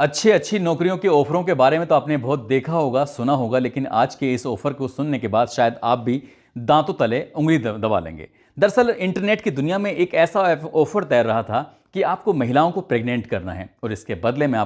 अच्छी अच्छी नौकरियों के ऑफरों के बारे में तो आपने बहुत देखा होगा सुना होगा लेकिन आज के इस ऑफर को सुनने के बाद शायद आप भी दांतों तले उंगली दबा लेंगे दरअसल इंटरनेट की दुनिया में एक ऐसा ऑफर तैर रहा था कि आपको महिलाओं को प्रेग्नेंट करना है और इसके बदले में आप